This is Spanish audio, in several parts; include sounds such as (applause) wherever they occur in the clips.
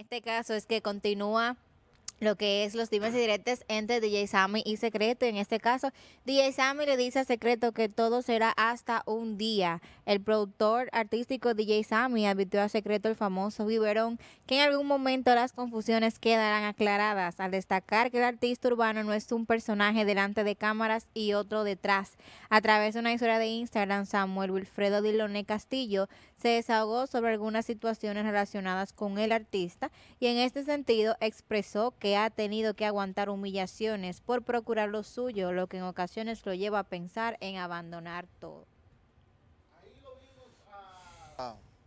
este caso es que continúa lo que es los dimes y directos entre DJ Sammy y Secreto. En este caso, DJ Sammy le dice a Secreto que todo será hasta un día. El productor artístico DJ Sammy advirtió a Secreto el famoso biberón que en algún momento las confusiones quedarán aclaradas al destacar que el artista urbano no es un personaje delante de cámaras y otro detrás. A través de una historia de Instagram, Samuel Wilfredo Diloné Castillo se desahogó sobre algunas situaciones relacionadas con el artista y en este sentido expresó que ha tenido que aguantar humillaciones por procurar lo suyo, lo que en ocasiones lo lleva a pensar en abandonar todo.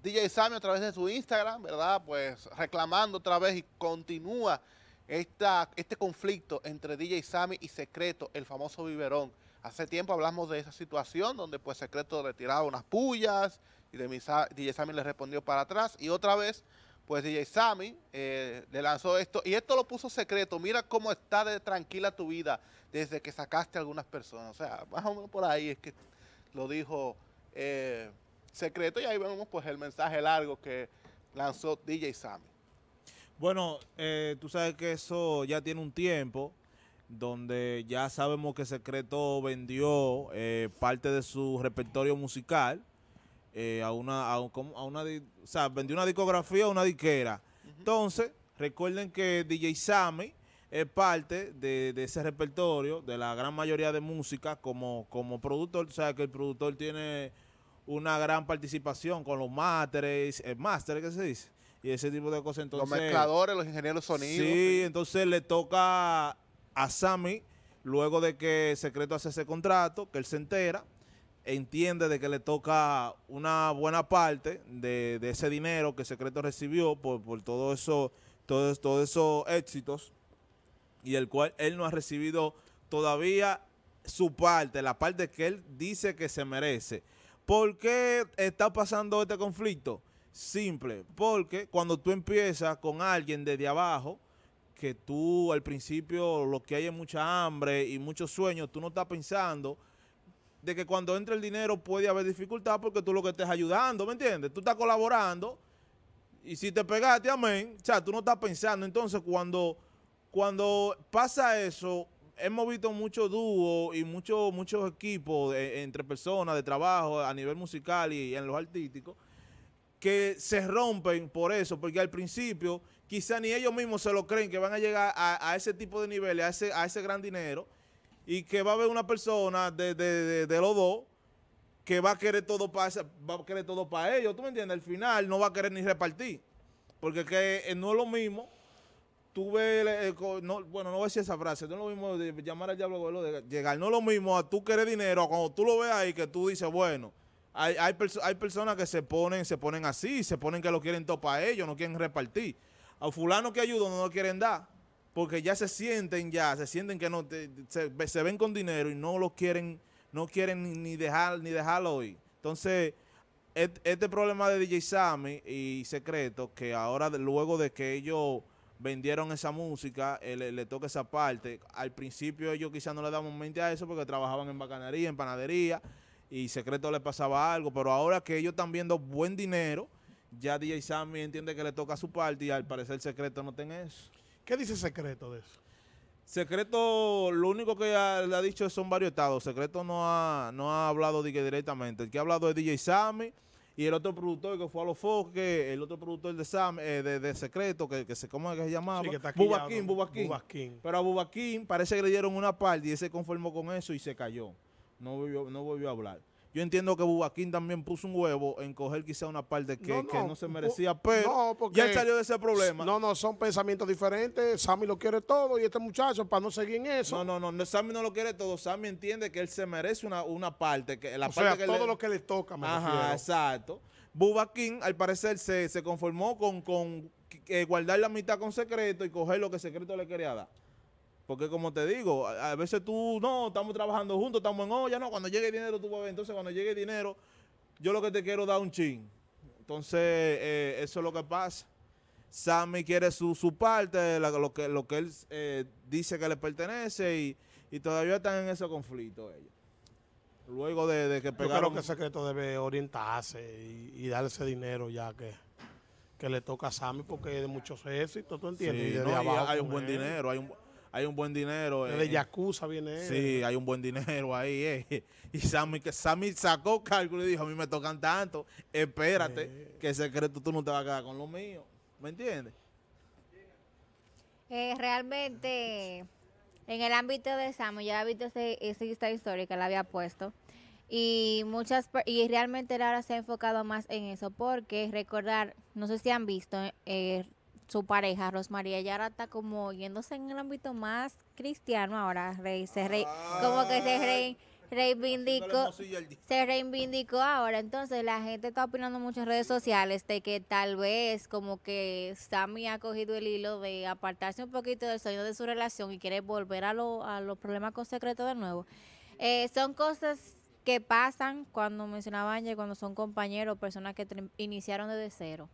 DJ Sammy a través de su Instagram, ¿verdad? Pues reclamando otra vez y continúa esta, este conflicto entre DJ Sammy y Secreto, el famoso biberón. Hace tiempo hablamos de esa situación donde pues Secreto le unas pullas y de DJ Sammy le respondió para atrás y otra vez pues DJ Sammy eh, le lanzó esto y esto lo puso secreto. Mira cómo está de tranquila tu vida desde que sacaste a algunas personas. O sea, más o menos por ahí es que lo dijo eh, secreto y ahí vemos pues el mensaje largo que lanzó DJ Sammy. Bueno, eh, tú sabes que eso ya tiene un tiempo donde ya sabemos que Secreto vendió eh, parte de su repertorio musical eh, a una, a, una o sea, vendió una discografía a una diquera. Entonces, recuerden que DJ Sammy es parte de, ese repertorio, de la gran mayoría de música como, como productor. O sea, que el productor tiene una gran participación con los eh, másteres, el máster, ¿qué se dice? Y ese tipo de cosas. Entonces, los mezcladores, los ingenieros sonidos. Sí, entonces le toca a Sammy, luego de que Secreto hace ese contrato, que él se entera, entiende de que le toca una buena parte de, ese dinero que Secreto recibió por, por todo eso, todos esos éxitos, y el cual él no ha recibido todavía su parte, la parte que él dice que se merece. ¿Por qué está pasando este conflicto? Simple, porque cuando tú empiezas con alguien desde abajo, que tú al principio lo que hay es mucha hambre y muchos sueños, tú no estás pensando de que cuando entre el dinero puede haber dificultad porque tú lo que estás ayudando, ¿me entiendes? Tú estás colaborando y si te pegaste, amén, o sea, tú no estás pensando. Entonces, cuando, cuando pasa eso, hemos visto mucho dúo y muchos muchos equipos eh, entre personas de trabajo a nivel musical y en los artísticos que se rompen por eso, porque al principio quizá ni ellos mismos se lo creen que van a llegar a, ese tipo de niveles, a ese, a ese gran dinero, y que va a haber una persona de, de, los dos que va a querer todo para va querer todo para ellos, ¿tú me entiendes? Al final no va a querer ni repartir, porque que, eh, no es lo mismo. Tú ves, bueno, no voy a esa frase, no es lo mismo llamar al diablo llegar, no es lo mismo a tú querer dinero, cuando tú lo veas ahí que tú dices, bueno, hay, hay, personas que se ponen, se ponen así, se ponen que lo quieren topar ellos, no quieren repartir. A fulano que ayuda no lo quieren dar, porque ya se sienten ya, se sienten que no, se, ven con dinero y no lo quieren, no quieren ni dejar, ni dejarlo hoy. Entonces, este problema de DJ Sammy y Secreto, que ahora luego de que ellos vendieron esa música, eh, le, le, toca esa parte. Al principio ellos quizás no le daban mente a eso porque trabajaban en bacanería, en panadería, y secreto le pasaba algo, pero ahora que ellos están viendo buen dinero, ya DJ Sammy entiende que le toca su parte y al parecer secreto no tiene eso. ¿Qué dice secreto de eso? Secreto, lo único que ha, le ha dicho son varios estados. Secreto no ha, no ha hablado de que directamente. El que ha hablado es DJ Sammy y el otro productor que fue a los foques, el otro productor de Sammy, eh, de, Secreto, que, se, ¿cómo es se llamaba? Sí, Bubaquín. Bubaquín. Pero a Bubaquín parece que le dieron una parte y él se conformó con eso y se cayó no volvió, no volvió a hablar. Yo entiendo que Bubaquín también puso un huevo en coger quizá una parte que no, se merecía, pero ya salió de ese problema. No, no, son pensamientos diferentes. Sammy lo quiere todo y este muchacho, para no seguir en eso. No, no, no, Sammy no lo quiere todo. Sammy entiende que él se merece una, parte. Que, la o todo lo que le toca, me Ajá, exacto. Bubaquín, al parecer, se, conformó con, eh, guardar la mitad con secreto y coger lo que secreto le quería dar. Porque como te digo, a, veces tú, no, estamos trabajando juntos, estamos en olla, no, cuando llegue dinero tú vas a ver. Entonces, cuando llegue dinero, yo lo que te quiero dar un chin. Entonces, eh, eso es lo que pasa. Sammy quiere su, su parte, lo, que, lo que él eh, dice que le pertenece y, todavía están en ese conflicto ellos. Luego de, que pegaron... Yo creo que Secreto debe orientarse y, dar ese dinero ya que que le toca a Sammy porque es de muchos éxitos, ¿tú entiendes? y no, hay un buen dinero, hay un hay un buen dinero. de Yakuza viene Sí, hay un buen dinero ahí. Eh. (laughs) Y Sammy, que Sammy sacó cálculo y dijo, a mí me tocan tanto, espérate, que secreto tú no te vas a quedar con lo mío. ¿Me entiendes? Eh, realmente, en el ámbito de Sammy, ya he visto esa historia que la había puesto. Y muchas y realmente ahora se ha enfocado más en eso porque recordar, no sé si han visto, eh, su pareja, Rosmaría Yara, está como yéndose en el ámbito más cristiano ahora. Rey, se re- como que se reivindicó. Se reivindicó ahora. Entonces la gente está opinando mucho en redes sociales de que tal vez como que Sammy ha cogido el hilo de apartarse un poquito del sueño de su relación y quiere volver a, a los problemas con secreto de nuevo. Eh, son cosas que pasan cuando mencionaban cuando son compañeros, personas que iniciaron desde cero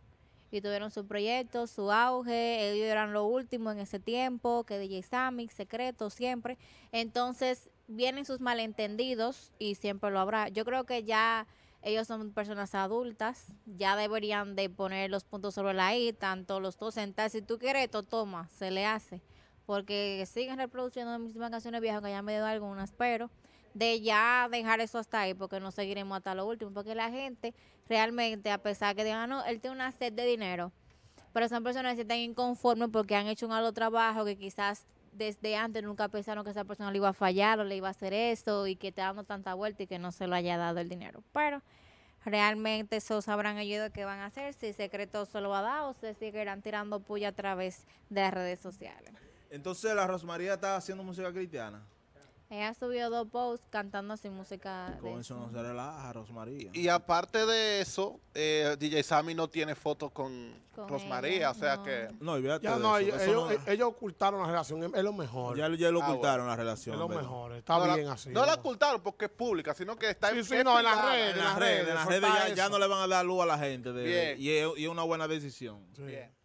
y tuvieron su proyecto, su auge, ellos eran lo último en ese tiempo, que DJ Sammy, Secreto, siempre. Entonces vienen sus malentendidos y siempre lo habrá. Yo creo que ya ellos son personas adultas, ya deberían de poner los puntos sobre la I, tanto los dos sentados, si tú quieres esto, toma, se le hace. Porque siguen reproduciendo las mismas canciones viejas, que ya me dio algunas, pero de ya dejar eso hasta ahí, porque no seguiremos hasta lo último, porque la gente realmente, a pesar que digan, ah, no, él tiene una sed de dinero, pero son personas que están inconformes porque han hecho un alto trabajo que quizás desde antes nunca pensaron que esa persona le iba a fallar o le iba a hacer eso y que te damos tanta vuelta y que no se lo haya dado el dinero. Pero realmente eso sabrán ellos de qué van a hacer, si secreto se lo ha dado, o se seguirán tirando puya a través de las redes sociales. Entonces, ¿la Rosmaría está haciendo música cristiana? Ella subió dos posts cantando sin música. Con eso no se relaja, Rosmaría. Y aparte de eso, eh, DJ Sammy no tiene fotos con, Rosmaría, o sea que... No, ya, Ellos, ocultaron la relación, es lo mejor. Ya, lo ah, ocultaron la relación. Es lo mejor, está bien así. No la ocultaron porque es pública, sino que está en, las redes. En las redes, en las redes, ya, no le van a dar luz a la gente. y, es, una buena decisión. Bien.